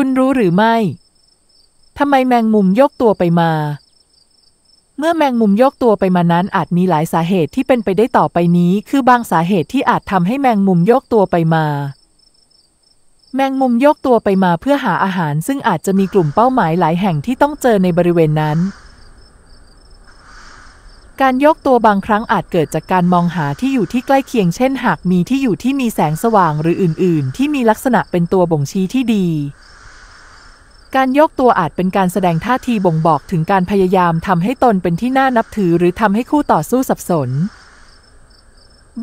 คุณรู้หรือไม่ ทำไมแมงมุมยกตัวไปมา เมื่อแมงมุมยกตัวไปมานั้นอาจมีหลายสาเหตุที่เป็นไปได้ต่อไปนี้ คือบางสาเหตุที่อาจทำให้แมงมุมยกตัวไปมา แมงมุมยกตัวไปมาเพื่อหาอาหาร ซึ่งอาจจะมีกลุ่มเป้าหมายหลายแห่งที่ต้องเจอในบริเวณนั้น การยกตัวบางครั้งอาจเกิดจากการมองหาที่อยู่ที่ใกล้เคียง เช่น หากมีที่อยู่ที่มีแสงสว่างหรืออื่น ๆ ที่มีลักษณะเป็นตัวบ่งชี้ที่ดีการยกตัวอาจเป็นการแสดงท่าทีบ่งบอกถึงการพยายามทำให้ตนเป็นที่น่านับถือหรือทำให้คู่ต่อสู้สับสน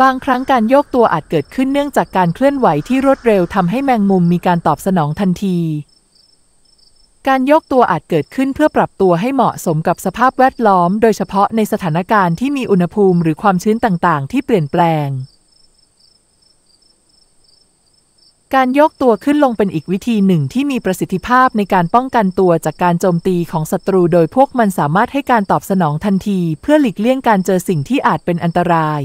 บางครั้งการโยกตัวอาจเกิดขึ้นเนื่องจากการเคลื่อนไหวที่รวดเร็วทำให้แมงมุมมีการตอบสนองทันที การยกตัวอาจเกิดขึ้นเพื่อปรับตัวให้เหมาะสมกับสภาพแวดล้อมโดยเฉพาะในสถานการณ์ที่มีอุณหภูมิหรือความชื้นต่าง ๆ ที่เปลี่ยนแปลงการยกตัวขึ้นลงเป็นอีกวิธีหนึ่งที่มีประสิทธิภาพในการป้องกันตัวจากการโจมตีของศัตรูโดยพวกมันสามารถให้การตอบสนองทันที เพื่อหลีกเลี่ยงการเจอสิ่งที่อาจเป็นอันตราย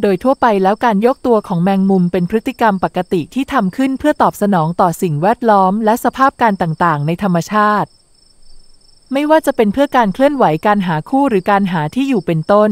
โดยทั่วไปแล้วการยกตัวของแมงมุมเป็นพฤติกรรมปกติที่ทำขึ้นเพื่อตอบสนองต่อสิ่งแวดล้อมและสภาพการต่าง ๆ ในธรรมชาติ ไม่ว่าจะเป็นเพื่อการเคลื่อนไหวการหาคู่หรือการหาที่อยู่เป็นต้น